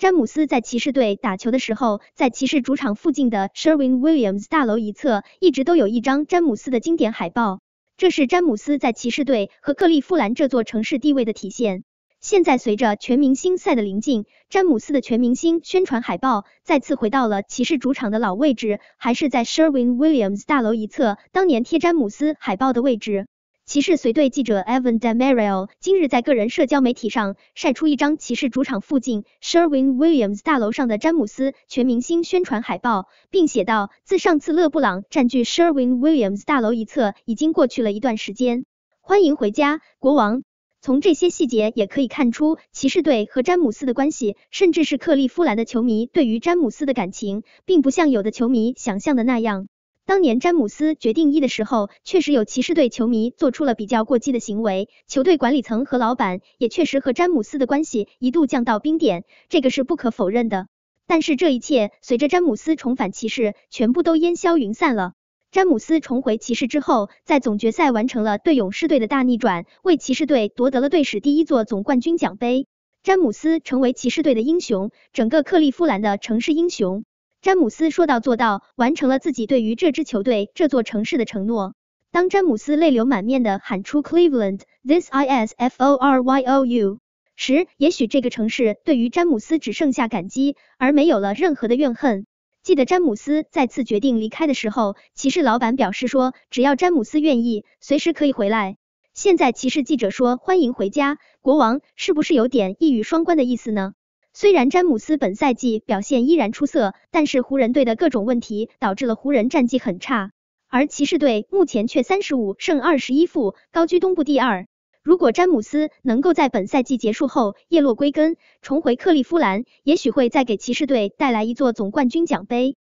詹姆斯在骑士队打球的时候，在骑士主场附近的 Sherwin Williams 大楼一侧，一直都有一张詹姆斯的经典海报。这是詹姆斯在骑士队和克利夫兰这座城市地位的体现。现在随着全明星赛的临近，詹姆斯的全明星宣传海报再次回到了骑士主场的老位置，还是在 Sherwin Williams 大楼一侧，当年贴詹姆斯海报的位置。骑士随队记者 Evan Demario 今日在个人社交媒体上晒出一张骑士主场附近 Sherwin Williams 大楼上的詹姆斯全明星宣传海报，并写道：“自上次勒布朗占据 Sherwin Williams 大楼一侧已经过去了一段时间，欢迎回家，国王。”从这些细节也可以看出，骑士队和詹姆斯的关系，甚至是克利夫兰的球迷对于詹姆斯的感情，并不像有的球迷想象的那样。当年詹姆斯决定一的时候，确实有骑士队球迷做出了比较过激的行为，球队管理层和老板也确实和詹姆斯的关系一度降到冰点，这个是不可否认的。但是这一切随着詹姆斯重返骑士，全部都烟消云散了。詹姆斯重回骑士之后，在总决赛完成了对勇士队的大逆转，为骑士队夺得了队史第一座总冠军奖杯，詹姆斯成为骑士队的英雄，整个克利夫兰的城市英雄。詹姆斯说到做到，完成了自己对于这支球队、这座城市的承诺。当詹姆斯泪流满面的喊出 Cleveland，this is for you。时，也许这个城市对于詹姆斯只剩下感激，而没有了任何的怨恨。记得詹姆斯再次决定离开的时候，骑士老板表示说，只要詹姆斯愿意，随时可以回来。现在骑士记者说欢迎回家，国王是不是有点一语双关的意思呢？虽然詹姆斯本赛季表现依然出色，但是湖人队的各种问题导致了湖人战绩很差，而骑士队目前却三十五胜二十一负，高居东部第二。如果詹姆斯能够在本赛季结束后叶落归根，重回克利夫兰，也许会再给骑士队带来一座总冠军奖杯。